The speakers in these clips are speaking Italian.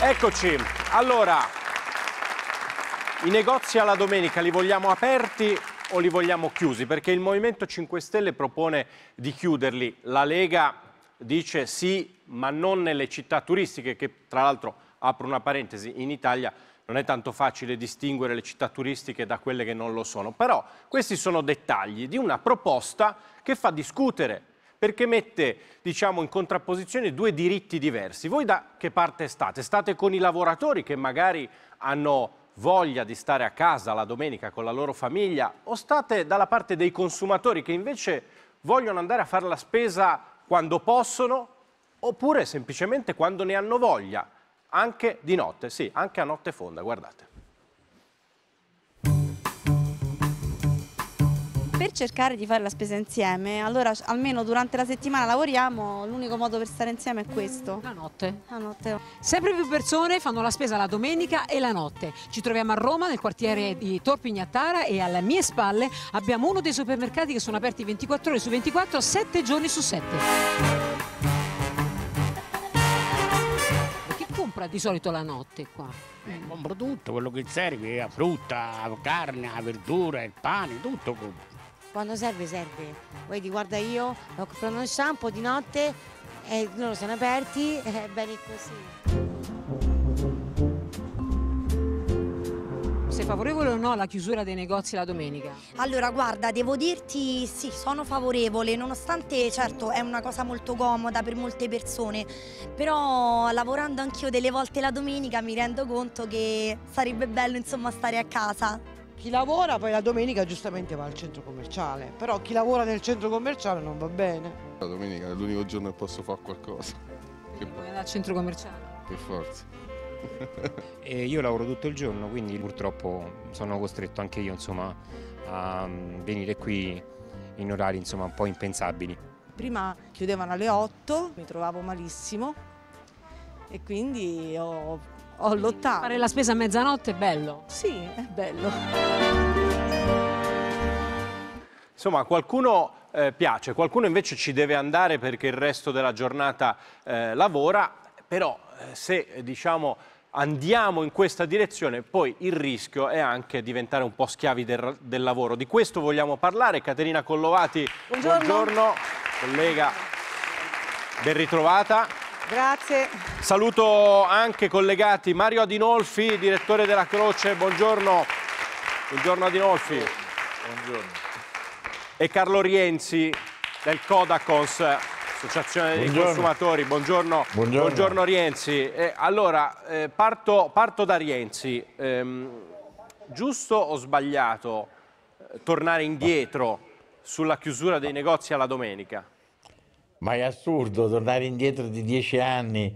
Eccoci, allora, i negozi alla domenica li vogliamo aperti o li vogliamo chiusi? Perché il Movimento 5 Stelle propone di chiuderli, la Lega dice sì, ma non nelle città turistiche, che tra l'altro, apro una parentesi, in Italia non è tanto facile distinguere le città turistiche da quelle che non lo sono, però questi sono dettagli di una proposta che fa discutere perché mette diciamo, in contrapposizione due diritti diversi. Voi da che parte state? State con i lavoratori che magari hanno voglia di stare a casa la domenica con la loro famiglia o state dalla parte dei consumatori che invece vogliono andare a fare la spesa quando possono oppure semplicemente quando ne hanno voglia, anche di notte, sì, anche a notte fonda, guardate. per cercare di fare la spesa insieme, allora almeno durante la settimana lavoriamo, l'unico modo per stare insieme è questo. La notte. La notte. Sempre più persone fanno la spesa la domenica e la notte. Ci troviamo a Roma nel quartiere di Torpignattara e alle mie spalle abbiamo uno dei supermercati che sono aperti 24 ore su 24, 7 giorni su 7. di solito la notte qua? Eh, compro tutto quello che serve, frutta, carne, verdura, il pane, tutto compro quando serve serve. Vedi, guarda io, ho comprato un shampoo di notte e loro sono aperti, è bene così. Sei favorevole o no alla chiusura dei negozi la domenica? Allora guarda, devo dirti sì, sono favorevole, nonostante certo è una cosa molto comoda per molte persone, però lavorando anch'io delle volte la domenica mi rendo conto che sarebbe bello insomma stare a casa. Chi lavora poi la domenica giustamente va al centro commerciale, però chi lavora nel centro commerciale non va bene. La domenica è l'unico giorno che posso fare qualcosa. Che poi al centro commerciale? Per forza. e io lavoro tutto il giorno, quindi purtroppo sono costretto anche io insomma, a mm, venire qui in orari insomma, un po' impensabili. Prima chiudevano alle 8, mi trovavo malissimo e quindi ho ho lottato. Fare la spesa a mezzanotte è bello. Sì, è bello. Insomma, qualcuno eh, piace, qualcuno invece ci deve andare perché il resto della giornata eh, lavora, però eh, se diciamo andiamo in questa direzione, poi il rischio è anche diventare un po' schiavi del, del lavoro. Di questo vogliamo parlare. Caterina Collovati, buongiorno, buongiorno collega, ben ritrovata. Grazie. Saluto anche collegati Mario Adinolfi, direttore della Croce, buongiorno. Buongiorno Adinolfi. Buongiorno. E Carlo Rienzi del Codacons, Associazione buongiorno. dei Consumatori. Buongiorno, buongiorno. buongiorno Rienzi. Eh, allora, eh, parto, parto, da Rienzi. Eh, giusto o sbagliato eh, tornare indietro sulla chiusura dei negozi alla domenica? Ma è assurdo tornare indietro di dieci anni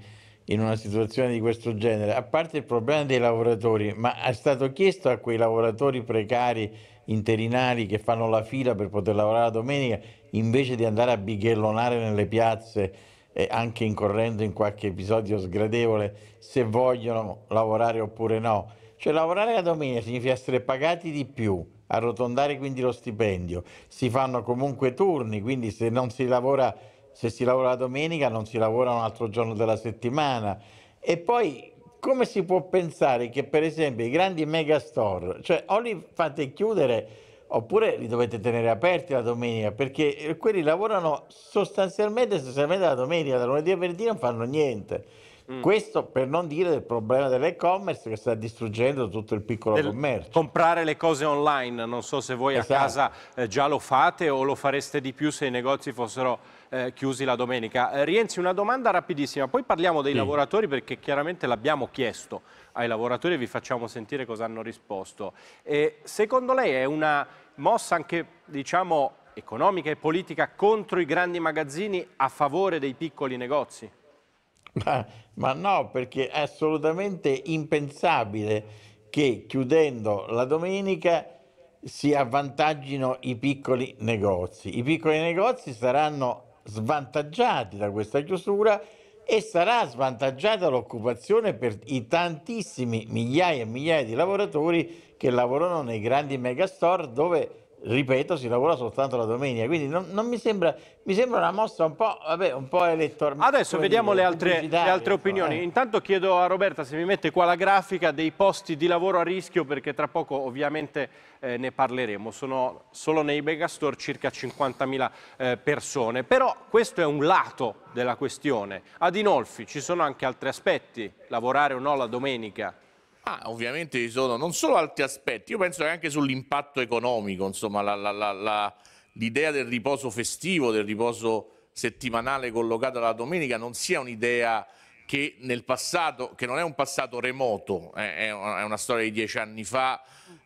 in una situazione di questo genere, a parte il problema dei lavoratori, ma è stato chiesto a quei lavoratori precari interinali che fanno la fila per poter lavorare la domenica, invece di andare a bighellonare nelle piazze, eh, anche incorrendo in qualche episodio sgradevole, se vogliono lavorare oppure no. Cioè lavorare la domenica significa essere pagati di più, arrotondare quindi lo stipendio, si fanno comunque turni, quindi se non si lavora se si lavora la domenica non si lavora un altro giorno della settimana. E poi come si può pensare che per esempio i grandi megastore, cioè o li fate chiudere oppure li dovete tenere aperti la domenica, perché eh, quelli lavorano sostanzialmente, sostanzialmente la domenica, da lunedì a venerdì non fanno niente. Mm. Questo per non dire del problema dell'e-commerce che sta distruggendo tutto il piccolo del commercio. Comprare le cose online, non so se voi esatto. a casa eh, già lo fate o lo fareste di più se i negozi fossero eh, chiusi la domenica. Eh, Rienzi, una domanda rapidissima, poi parliamo dei sì. lavoratori perché chiaramente l'abbiamo chiesto ai lavoratori e vi facciamo sentire cosa hanno risposto. E secondo lei è una mossa anche, diciamo, economica e politica contro i grandi magazzini a favore dei piccoli negozi? Ma, ma, no, perché è assolutamente impensabile che chiudendo la domenica si avvantaggino i piccoli negozi. I piccoli negozi saranno svantaggiati da questa chiusura e sarà svantaggiata l'occupazione per i tantissimi migliaia e migliaia di lavoratori che lavorano nei grandi megastore dove ripeto, si lavora soltanto la domenica, quindi non, non mi, sembra, mi, sembra, una mossa un po', vabbè, un po elettorale. Adesso vediamo dire, le, altre, le altre, opinioni. Eh. Intanto chiedo a Roberta se mi mette qua la grafica dei posti di lavoro a rischio, perché tra poco ovviamente eh, ne parleremo. Sono solo nei megastore circa 50.000 eh, persone, però questo è un lato della questione. Ad Inolfi ci sono anche altri aspetti, lavorare o no la domenica. Ah, ovviamente ci sono non solo altri aspetti, io penso che anche sull'impatto economico, insomma, l'idea del riposo festivo, del riposo settimanale collocato alla domenica non sia un'idea che nel passato, che non è un passato remoto, eh, è, una, è, una, storia di dieci anni fa,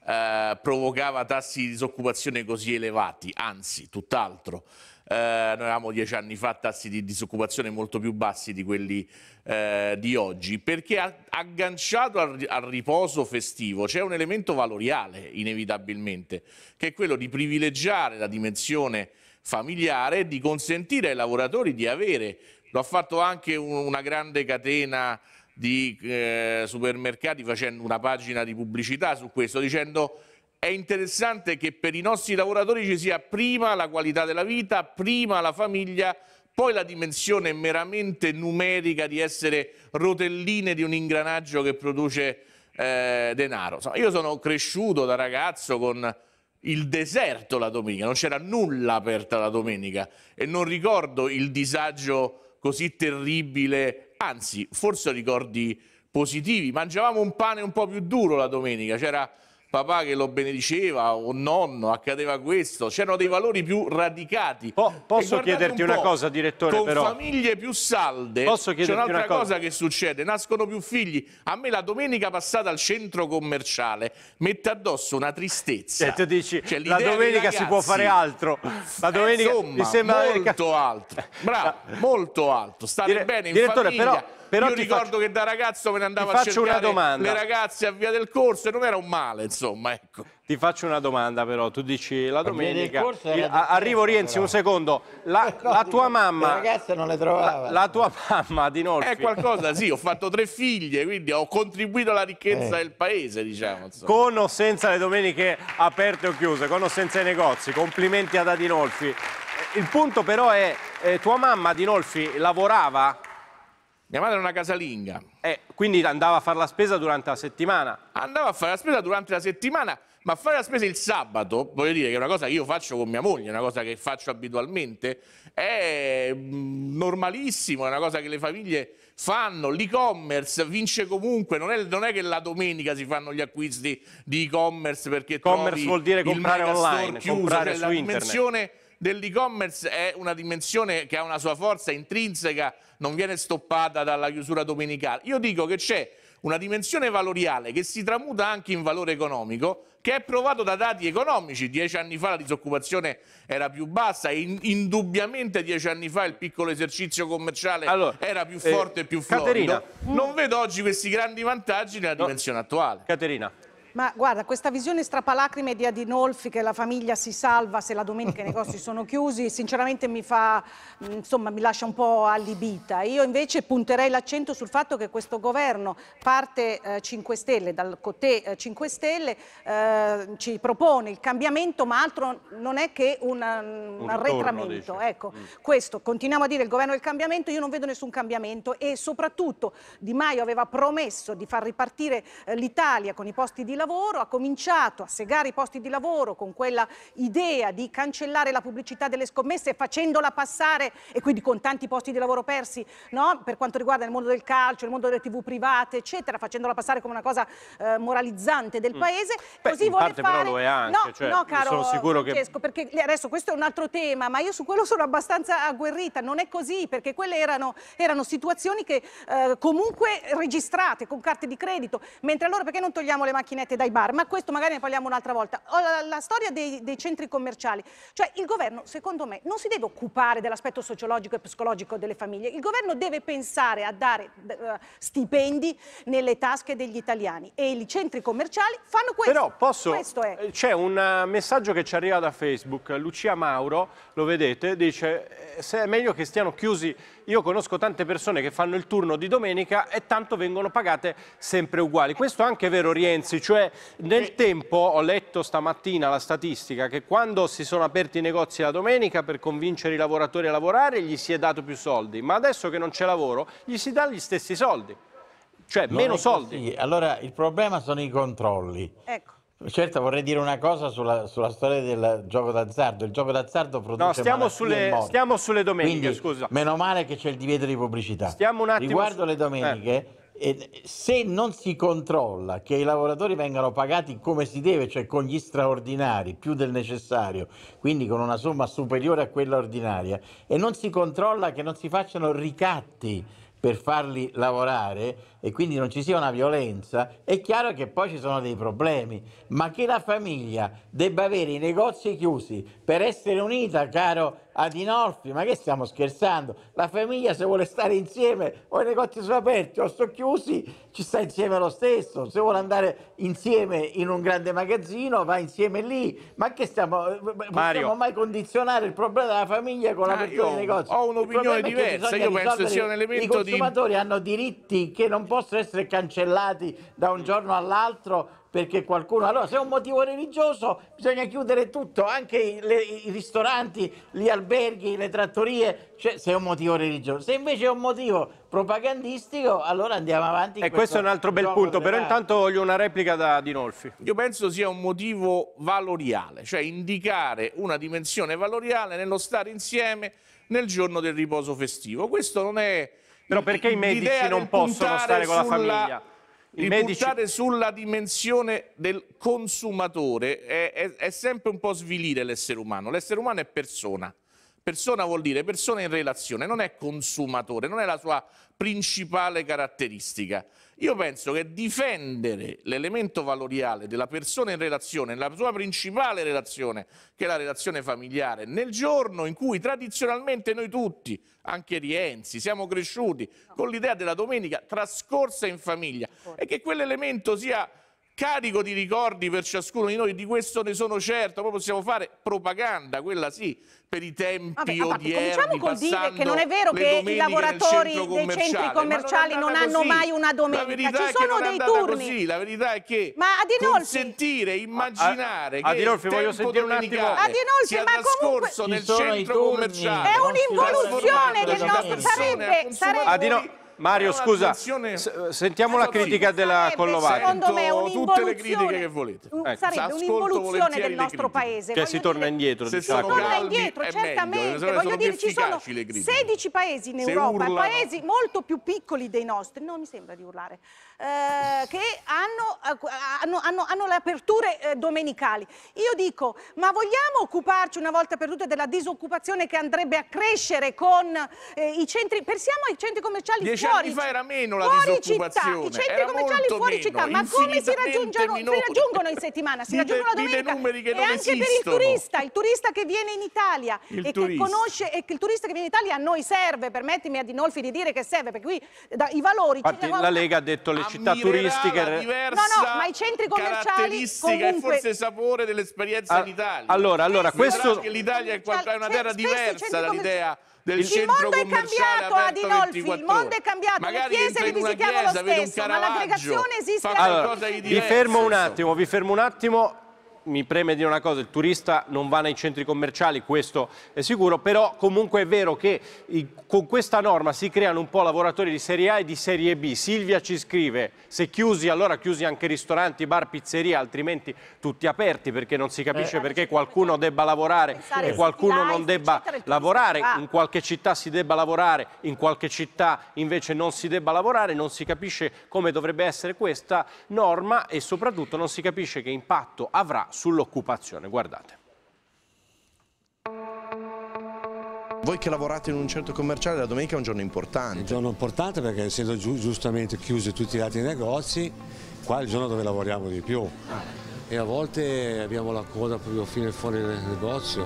eh, provocava tassi di disoccupazione così elevati, anzi, tutt'altro. Eh, noi avevamo dieci anni fa tassi di disoccupazione molto più bassi di quelli eh, di oggi, perché agganciato al, al riposo festivo c'è un elemento valoriale inevitabilmente, che è quello di privilegiare la dimensione familiare e di consentire ai lavoratori di avere, lo ha fatto anche una grande catena di eh, supermercati facendo una pagina di pubblicità su questo, dicendo è interessante che per i nostri lavoratori ci sia prima la qualità della vita, prima la famiglia, poi la dimensione meramente numerica di essere rotelline di un ingranaggio che produce eh, denaro. Insomma, io sono cresciuto da ragazzo con il deserto la domenica, non c'era nulla aperta la domenica e non ricordo il disagio così terribile, anzi forse ricordi positivi, mangiavamo un pane un po' più duro la domenica, c'era papà che lo benediceva o nonno, accadeva questo, c'erano dei valori più radicati. Po posso chiederti un una cosa, direttore? Con però. famiglie più salde c'è un'altra una cosa. cosa che succede, nascono più figli. A me la domenica passata al centro commerciale mette addosso una tristezza. E tu dici, cioè, la domenica ragazzi, si può fare altro. La domenica eh, insomma, mi sembra molto alto. Bravo, molto alto. Stare Dire bene in direttore, famiglia. Però però Io ricordo faccio... che da ragazzo me ne andavo a cercare le ragazze a Via del Corso e non era un male, insomma, ecco. Ti faccio una domanda però, tu dici la domenica, il, arrivo Rienzi però. un secondo, la, la tua mamma... Le ragazze non le trovava. La, la tua mamma di Nolfi... È qualcosa, sì, ho fatto tre figlie, quindi ho contribuito alla ricchezza eh. del paese, diciamo. Insomma. Con o senza le domeniche aperte o chiuse, con o senza i negozi, complimenti ad Adinolfi. Il punto però è, eh, tua mamma Adinolfi lavorava? Mia madre era una casalinga. Eh, quindi andava a fare la spesa durante la settimana? Andava a fare la spesa durante la settimana, ma fare la spesa il sabato, voglio dire che è una cosa che io faccio con mia moglie, una cosa che faccio abitualmente, è mm, normalissimo, è una cosa che le famiglie fanno, l'e-commerce vince comunque, non è, non è, che la domenica si fanno gli acquisti di e-commerce perché e-commerce vuol dire comprare online, chiuso, comprare cioè su la internet dell'e-commerce è una dimensione che ha una sua forza intrinseca, non viene stoppata dalla chiusura domenicale. Io dico che c'è una dimensione valoriale che si tramuta anche in valore economico, che è provato da dati economici. Dieci anni fa la disoccupazione era più bassa, in, indubbiamente dieci anni fa il piccolo esercizio commerciale allora, era più eh, forte eh, e più forte. Caterina, non vedo oggi questi grandi vantaggi nella dimensione attuale. Caterina, ma guarda, questa visione strapalacrime di Adinolfi che la famiglia si salva se la domenica i negozi sono chiusi, sinceramente mi fa, mm, insomma, mi lascia un po' allibita. Io invece punterei l'accento sul fatto che questo governo parte eh, 5 Stelle, dal Cotè 5 eh, Stelle, eh, ci propone il cambiamento, ma altro non è che un, mm, un arretramento. Torno, ecco, mm. questo, continuiamo a dire il governo del cambiamento, io non vedo nessun cambiamento e soprattutto Di Maio aveva promesso di far ripartire eh, l'Italia con i posti di lavoro lavoro, ha cominciato a segare i posti di lavoro con quella idea di cancellare la pubblicità delle scommesse facendola passare e quindi con tanti posti di lavoro persi no? per quanto riguarda il mondo del calcio, il mondo delle tv private eccetera, facendola passare come una cosa eh, moralizzante del mm. paese. Beh, Così vuole fare... però lo è anche, no, cioè, no caro sono sicuro che... perché adesso questo è un altro tema, ma io su quello sono abbastanza agguerrita, non è così perché quelle erano, erano situazioni che eh, comunque registrate con carte di credito, mentre allora perché non togliamo le macchinette anche dai bar, ma questo magari ne parliamo un'altra volta. La, la storia dei, dei, centri commerciali, cioè il governo secondo me non si deve occupare dell'aspetto sociologico e psicologico delle famiglie, il governo deve pensare a dare uh, stipendi nelle tasche degli italiani e i centri commerciali fanno questo. Però posso, questo eh, c'è un eh, messaggio che ci arriva da Facebook, Lucia Mauro, lo vedete, dice se è meglio che stiano chiusi, io conosco tante persone che fanno il turno di domenica e tanto vengono pagate sempre uguali. Questo è anche vero Rienzi, cioè Comunque nel eh. tempo ho letto stamattina la statistica che quando si sono aperti i negozi la domenica per convincere i lavoratori a lavorare gli si è dato più soldi, ma adesso che non c'è lavoro gli si dà gli stessi soldi, cioè non meno soldi. Allora il problema sono i controlli. Ecco. Certo, vorrei dire una cosa sulla, sulla storia del gioco d'azzardo. Il gioco d'azzardo produce No, stiamo sulle, stiamo sulle domeniche, Quindi, scusa. Meno male che c'è il divieto di pubblicità. Stiamo un attimo Riguardo su... le domeniche, eh se non si controlla che i lavoratori vengano pagati come si deve, cioè con gli straordinari più del necessario, quindi con una somma superiore a quella ordinaria, e non si controlla che non si facciano ricatti per farli lavorare e quindi non ci sia una violenza, è chiaro che poi ci sono dei problemi, ma che la famiglia debba avere i negozi chiusi per essere unita, caro Adinolfi, ma che stiamo scherzando? La famiglia se vuole stare insieme o i negozi sono aperti o sono chiusi, ci sta insieme lo stesso. Se vuole andare insieme in un grande magazzino, va insieme lì. Ma che stiamo eh, Mario, possiamo mai condizionare il problema della famiglia con l'apertura dei negozi? Ho un'opinione diversa, io penso sia un elemento di I consumatori di... hanno diritti che non possono essere cancellati da un giorno all'altro perché qualcuno... Allora se è un motivo religioso bisogna chiudere tutto, anche i, le, i ristoranti, gli alberghi, le trattorie, cioè, se è un motivo religioso. Se invece è un motivo propagandistico, allora andiamo avanti. E eh, questo è un altro bel punto, però intanto voglio una replica da Dinolfi. Io penso sia un motivo valoriale, cioè indicare una dimensione valoriale nello stare insieme nel giorno del riposo festivo. Questo non è... Però perché i medici non possono stare con la famiglia? il medici... puntare sulla dimensione del consumatore è, è, è sempre un po' svilire l'essere umano. L'essere umano è persona. Persona vuol dire persona in relazione, non è consumatore, non è la sua principale caratteristica. Io penso che difendere l'elemento valoriale della persona in relazione, nella sua principale relazione, che è la relazione familiare, nel giorno in cui tradizionalmente noi tutti, anche Rienzi, siamo cresciuti con l'idea della domenica trascorsa in famiglia e che quell'elemento sia carico di ricordi per ciascuno di noi, di questo ne sono certo, poi possiamo fare propaganda, quella sì, per i tempi Vabbè, odierni, Cominciamo col dire che non è vero che i lavoratori dei centri commerciali non, non, hanno così. mai una domenica, ci sono dei turni. Così. La verità è che ma Adinolfi, consentire, immaginare a, a, che Adinolfi, il tempo sentire domenicale Adinolfi, sia ma trascorso nel centro commerciale è un'involuzione del nostro... sarebbe... sarebbe... Mario, scusa, sentiamo la esatto. critica della Collovati. Secondo me è tutte le critiche che volete. Ecco. Sarebbe un'involuzione del nostro paese. Cioè si torna indietro, se diciamo. Si torna indietro, certamente. Voglio dire, ci sono 16 paesi in Europa, paesi molto più piccoli dei nostri. Non mi sembra di urlare. Eh, che hanno, eh, hanno, hanno, hanno le aperture eh, domenicali. Io dico, ma vogliamo occuparci una volta per tutte della disoccupazione che andrebbe a crescere con eh, i centri, pensiamo ai centri commerciali Dieci fuori. Dieci anni fa era meno la disoccupazione. Città, I centri commerciali fuori meno, città, ma come si raggiungono, si raggiungono in settimana? Si raggiungono la domenica? Numeri che e anche esistono. per il turista, il turista che viene in Italia il e turista. che conosce, e che il turista che viene in Italia a noi serve, permettimi a Dinolfi di dire che serve, perché qui da, i valori... Infatti, la Lega ha detto le città turistiche. La no, no, ma i centri commerciali comunque... e forse sapore dell'esperienza ah, in Italia. Allora, allora, questo... che l'Italia è una terra diversa dall'idea del il mondo è cambiato Adinolfi, il mondo è cambiato, Magari le chiese le visitiamo chiesa, lo stesso, ma l'aggregazione esiste allora, vi fermo un attimo, vi fermo un attimo mi preme dire una cosa, il turista non va nei centri commerciali, questo è sicuro, però comunque è vero che con questa norma si creano un po' lavoratori di serie A e di serie B. Silvia ci scrive, se chiusi allora chiusi anche ristoranti, bar, pizzeria, altrimenti tutti aperti perché non si capisce eh. eh perché qualcuno debba lavorare e qualcuno non debba lavorare, in qualche città si debba lavorare, in qualche città invece non si debba lavorare, non si capisce come dovrebbe essere questa norma e soprattutto non si capisce che impatto avrà sull'occupazione. Guardate. Voi che lavorate in un centro commerciale, la domenica è un giorno importante. un giorno importante perché essendo gi giustamente chiusi tutti gli altri negozi, qua è il giorno dove lavoriamo di più e a volte abbiamo la coda proprio fino fuori dal negozio.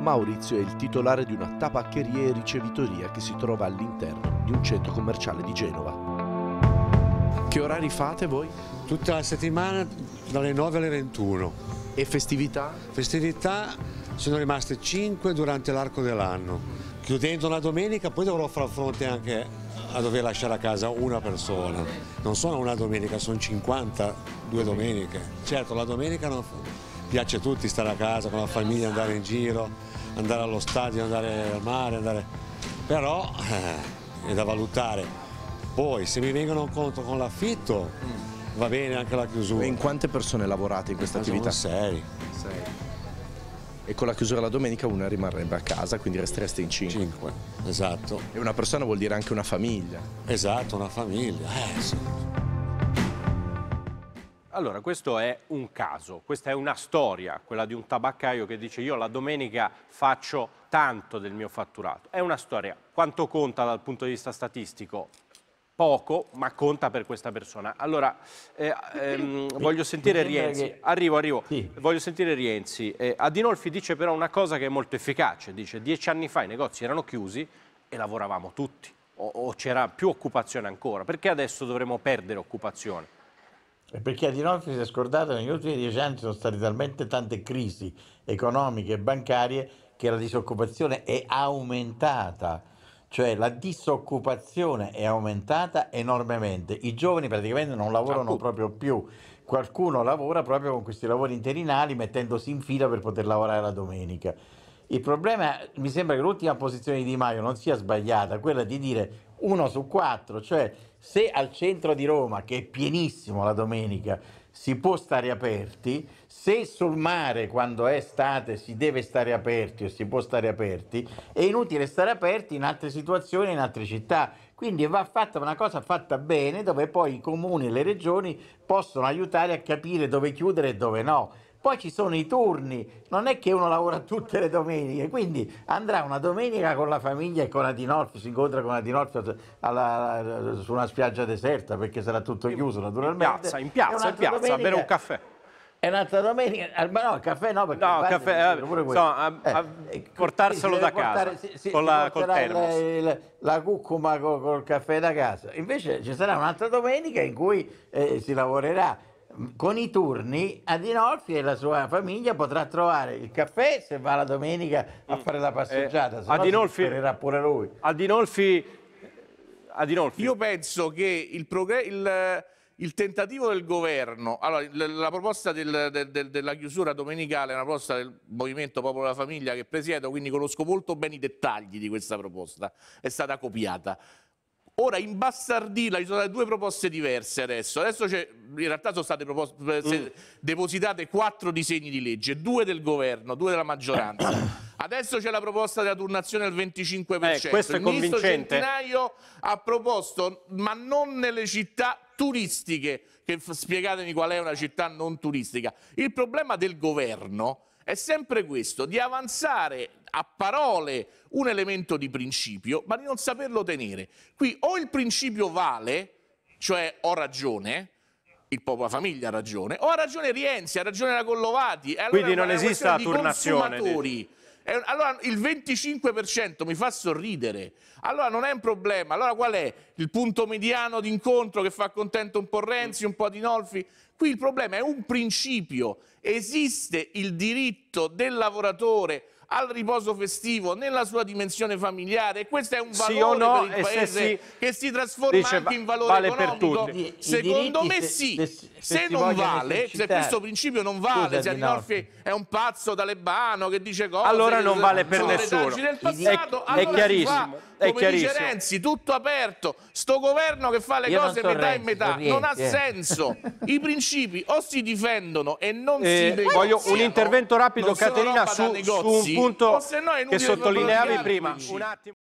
Maurizio è il titolare di una tabaccheria e ricevitoria che si trova all'interno di un centro commerciale di Genova. Che orari fate voi? tutta la settimana dalle 9 alle 21. E festività? Festività sono rimaste 5 durante l'arco dell'anno. Chiudendo la domenica poi dovrò far fronte anche a dover lasciare a casa una persona. Non sono una domenica, sono 52 domeniche. Certo, la domenica non piace a tutti stare a casa con la famiglia, andare in giro, andare allo stadio, andare al mare, andare... però eh, è da valutare. Poi se mi vengono incontro con l'affitto va bene anche la chiusura. E in quante persone lavorate in questa ah, attività? Sei. Sei. E con la chiusura la domenica una rimarrebbe a casa, quindi restereste in cinque. Cinque, esatto. E una persona vuol dire anche una famiglia. Esatto, una famiglia. Eh, sì. Allora, questo è un caso, questa è una storia, quella di un tabaccaio che dice io la domenica faccio tanto del mio fatturato. È una storia. Quanto conta dal punto di vista statistico? poco, ma conta per questa persona. Allora, eh, ehm, voglio sentire Rienzi. Che... Arrivo, arrivo. Sì. Voglio sentire Rienzi. Eh, Adinolfi dice però una cosa che è molto efficace. Dice, dieci anni fa i negozi erano chiusi e lavoravamo tutti. O, o c'era più occupazione ancora. Perché adesso dovremmo perdere occupazione? Perché Adinolfi si è scordato che negli ultimi dieci anni sono state talmente tante crisi economiche e bancarie che la disoccupazione è aumentata cioè la disoccupazione è aumentata enormemente, i giovani praticamente non lavorano proprio più, qualcuno lavora proprio con questi lavori interinali mettendosi in fila per poter lavorare la domenica. Il problema, mi sembra che l'ultima posizione di Di Maio non sia sbagliata, quella di dire uno su quattro, cioè se al centro di Roma, che è pienissimo la domenica, si può stare aperti, se sul mare quando è estate si deve stare aperti o si può stare aperti, è inutile stare aperti in altre situazioni, in altre città. Quindi va fatta una cosa fatta bene dove poi i comuni e le regioni possono aiutare a capire dove chiudere e dove no. Poi ci sono i turni, non è che uno lavora tutte le domeniche, quindi andrà una domenica con la famiglia e con Adinolfo, si incontra con Adinolfo alla, su una spiaggia deserta perché sarà tutto chiuso naturalmente. In piazza, in piazza, in piazza, a bere un caffè. È nata domenica, no, il caffè no, perché no, caffè, eh, pure so, a, a eh, eh, portarselo da portare, casa, si, si, con la, col termos. Il, la cucuma col, col, caffè da casa. Invece ci sarà un'altra domenica in cui eh, si lavorerà mm, con i turni Adinolfi e la sua famiglia potrà trovare il caffè se va la domenica a mm. fare la passeggiata, eh, se Adinolfi, no pure lui. Adinolfi, Adinolfi. Io penso che il, il, il tentativo del governo, allora, la proposta del, del, del, della chiusura domenicale è una proposta del Movimento Popolo della Famiglia che presiedo, quindi conosco molto bene i dettagli di questa proposta, è stata copiata. Ora in Bastardia ci sono state due proposte diverse adesso, adesso in realtà sono state proposte, mm. depositate quattro disegni di legge, due del governo, due della maggioranza. Adesso c'è la proposta della turnazione al 25%. Eh, questo è Il ministro Centinaio ha proposto, ma non nelle città turistiche, che spiegatemi qual è una città non turistica. Il problema del governo è sempre questo, di avanzare a parole un elemento di principio, ma di non saperlo tenere. Qui o il principio vale, cioè ho ragione, il popolo famiglia ha ragione, o ha ragione Rienzi, ha ragione la Collovati. Allora Quindi non esiste la turnazione. Di... Eh, allora il 25% mi fa sorridere. Allora non è un problema. Allora qual è il punto mediano d'incontro che fa contento un po' Renzi, un po' Di Nolfi? Qui il problema è un principio. Esiste il diritto del lavoratore al riposo festivo, nella sua dimensione familiare e questo è un valore sì no, per il Paese sì, che si trasforma dice, anche in valore vale economico. Per tutti. Secondo me sì, se, se, se, non vale, se questo principio non vale, Scusami, se Adinolfi è un pazzo talebano che dice cose, allora non vale per nessuno. Passato, è, allora è chiarissimo. Fa, è chiarissimo. Renzi, tutto aperto, sto governo che fa le Io cose metà Renzi, e metà, non ha eh. senso. I principi o si difendono e non eh, si Voglio un intervento rapido, Caterina, su, su un punto punto che sottolineavi prima.